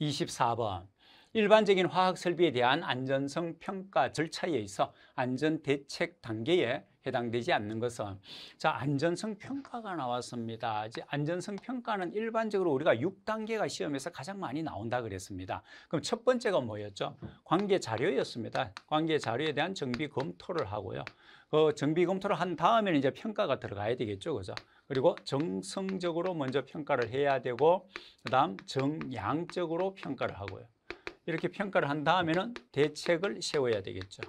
24번 일반적인 화학 설비에 대한 안전성 평가 절차에 있어 안전 대책 단계에 해당되지 않는 것은 자 안전성 평가가 나왔습니다. 이제 안전성 평가는 일반적으로 우리가 6단계가 시험에서 가장 많이 나온다 그랬습니다. 그럼 첫 번째가 뭐였죠? 관계 자료였습니다. 관계 자료에 대한 정비 검토를 하고요. 그 정비 검토를 한 다음에는 이제 평가가 들어가야 되겠죠. 그죠? 그리고 정성적으로 먼저 평가를 해야 되고 그다음 정량적으로 평가를 하고요. 이렇게 평가를 한 다음에는 대책을 세워야 되겠죠.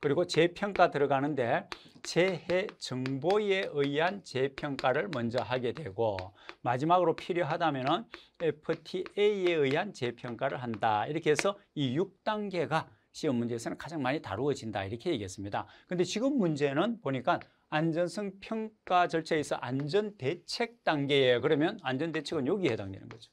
그리고 재평가 들어가는데 재해 정보에 의한 재평가를 먼저 하게 되고 마지막으로 필요하다면 FTA에 의한 재평가를 한다. 이렇게 해서 이 6단계가 시험 문제에서는 가장 많이 다루어진다 이렇게 얘기했습니다. 근데 지금 문제는 보니까 안전성 평가 절차에서 안전대책 단계예요. 그러면 안전대책은 여기에 해당되는 거죠.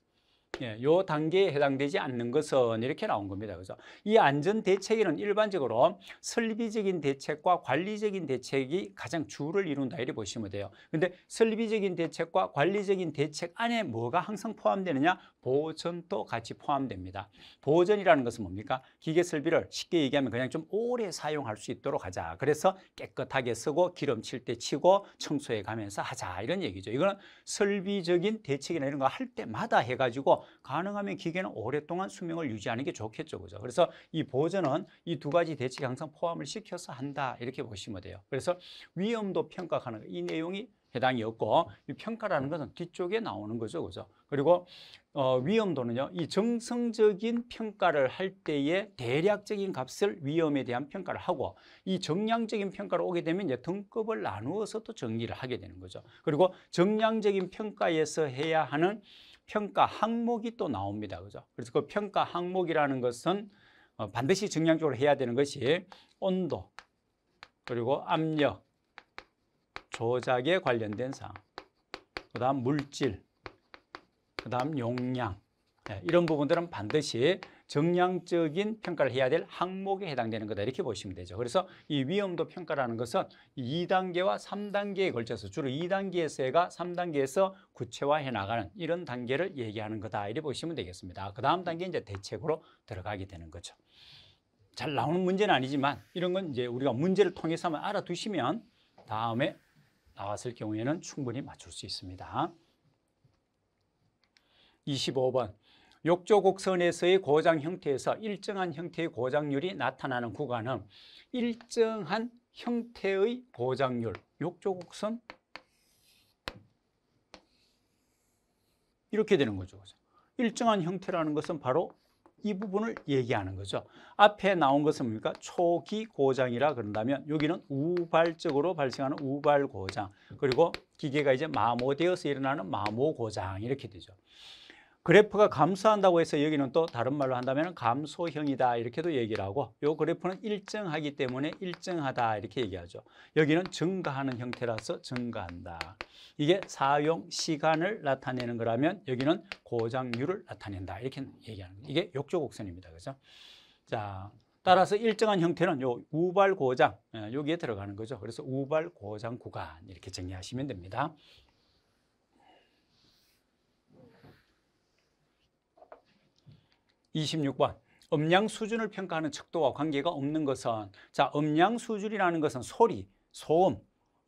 예, 요 단계에 해당되지 않는 것은 이렇게 나온 겁니다. 그래서 이 안전 대책에는 일반적으로 설비적인 대책과 관리적인 대책이 가장 주를 이룬다 이렇게 보시면 돼요. 근데 설비적인 대책과 관리적인 대책 안에 뭐가 항상 포함되느냐? 보전도 같이 포함됩니다. 보전이라는 것은 뭡니까? 기계 설비를 쉽게 얘기하면 그냥 좀 오래 사용할 수 있도록 하자. 그래서 깨끗하게 쓰고 기름 칠때 치고 청소해 가면서 하자. 이런 얘기죠. 이거는 설비적인 대책이나 이런 거 할 때마다 해가지고 가능하면 기계는 오랫동안 수명을 유지하는 게 좋겠죠. 그죠? 그래서 이 보전은 이 두 가지 대책 항상 포함을 시켜서 한다. 이렇게 보시면 돼요. 그래서 위험도 평가하는 이 내용이 해당이 없고 이 평가라는 것은 뒤쪽에 나오는 거죠. 그죠? 그리고 어, 위험도는요. 이 정성적인 평가를 할 때에 대략적인 값을 위험에 대한 평가를 하고 이 정량적인 평가를 오게 되면 이제 등급을 나누어서 또 정리를 하게 되는 거죠. 그리고 정량적인 평가에서 해야 하는 평가 항목이 또 나옵니다. 그죠? 그래서 그 평가 항목이라는 것은 어, 반드시 정량적으로 해야 되는 것이 온도, 그리고 압력, 조작에 관련된 사항, 그 다음 물질, 그 다음 용량, 예, 이런 부분들은 반드시 정량적인 평가를 해야 될 항목에 해당되는 거다 이렇게 보시면 되죠. 그래서 이 위험도 평가라는 것은 2단계와 3단계에 걸쳐서 주로 2단계에서 해가 3단계에서 구체화해 나가는 이런 단계를 얘기하는 거다 이렇게 보시면 되겠습니다. 그 다음 단계 이제 대책으로 들어가게 되는 거죠. 잘 나오는 문제는 아니지만 이런 건 이제 우리가 문제를 통해서 만 알아두시면 다음에 나왔을 경우에는 충분히 맞출 수 있습니다. 25번 욕조 곡선에서의 고장 형태에서 일정한 형태의 고장률이 나타나는 구간은 일정한 형태의 고장률, 욕조 곡선 이렇게 되는 거죠. 일정한 형태라는 것은 바로 이 부분을 얘기하는 거죠. 앞에 나온 것은 뭡니까? 초기 고장이라 그런다면 여기는 우발적으로 발생하는 우발 고장 그리고 기계가 이제 마모되어서 일어나는 마모 고장 이렇게 되죠. 그래프가 감소한다고 해서 여기는 또 다른 말로 한다면 감소형이다 이렇게도 얘기를 하고 요 그래프는 일정하기 때문에 일정하다 이렇게 얘기하죠. 여기는 증가하는 형태라서 증가한다. 이게 사용 시간을 나타내는 거라면 여기는 고장률을 나타낸다 이렇게 얘기하는 거예요. 이게 욕조곡선입니다. 그죠? 렇 자, 따라서 일정한 형태는 요 우발 고장 예, 여기에 들어가는 거죠. 그래서 우발 고장 구간 이렇게 정리하시면 됩니다. 26번 음량 수준을 평가하는 척도와 관계가 없는 것은 자 음량 수준이라는 것은 소리, 소음,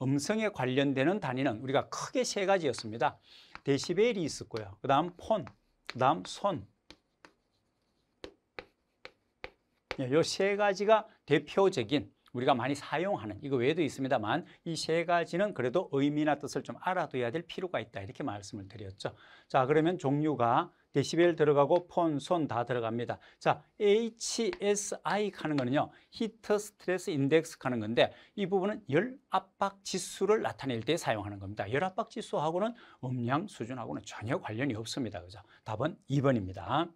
음성에 관련되는 단위는 우리가 크게 세 가지였습니다. 데시벨이 있었고요. 그 다음 폰, 그 다음 손. 이세 예, 가지가 대표적인 우리가 많이 사용하는 이거 외에도 있습니다만 이 세 가지는 그래도 의미나 뜻을 좀 알아둬야 될 필요가 있다 이렇게 말씀을 드렸죠. 자 그러면 종류가 데시벨 예, 들어가고 폰, 손 다 들어갑니다. 자, HSI 가는 거는요. 히터 스트레스 인덱스 가는 건데 이 부분은 열 압박 지수를 나타낼 때 사용하는 겁니다. 열 압박 지수하고는 음량 수준하고는 전혀 관련이 없습니다. 그죠? 답은 2번입니다.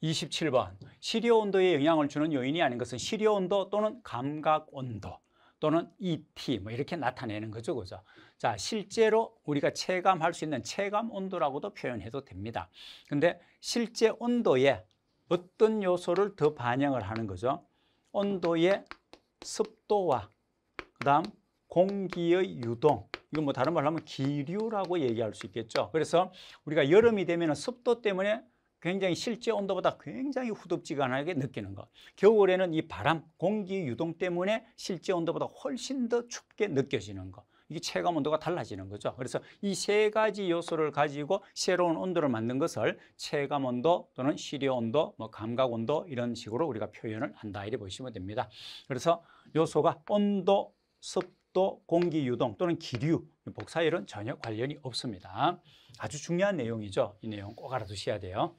2 7번시료 온도에 영향을 주는 요인이 아닌 것은 시료 온도 또는 감각 온도 또는 ET 뭐 이렇게 나타내는 거죠. 그죠? 자, 실제로 우리가 체감할 수 있는 체감 온도라고도 표현해도 됩니다. 근데 실제 온도에 어떤 요소를 더 반영을 하는 거죠? 온도의 습도와 그다음 공기의 유동 이건 뭐 다른 말로 하면 기류라고 얘기할 수 있겠죠. 그래서 우리가 여름이 되면 습도 때문에 굉장히 실제 온도보다 굉장히 후덥지근하게 느끼는 것 겨울에는 이 바람, 공기 유동 때문에 실제 온도보다 훨씬 더 춥게 느껴지는 것 이게 체감 온도가 달라지는 거죠 그래서 이 세 가지 요소를 가지고 새로운 온도를 만든 것을 체감 온도 또는 시려 온도, 뭐 감각 온도 이런 식으로 우리가 표현을 한다 이렇게 보시면 됩니다 그래서 요소가 온도, 습또 공기 유동 또는 기류, 복사율은 전혀 관련이 없습니다. 아주 중요한 내용이죠. 이 내용 꼭 알아두셔야 돼요.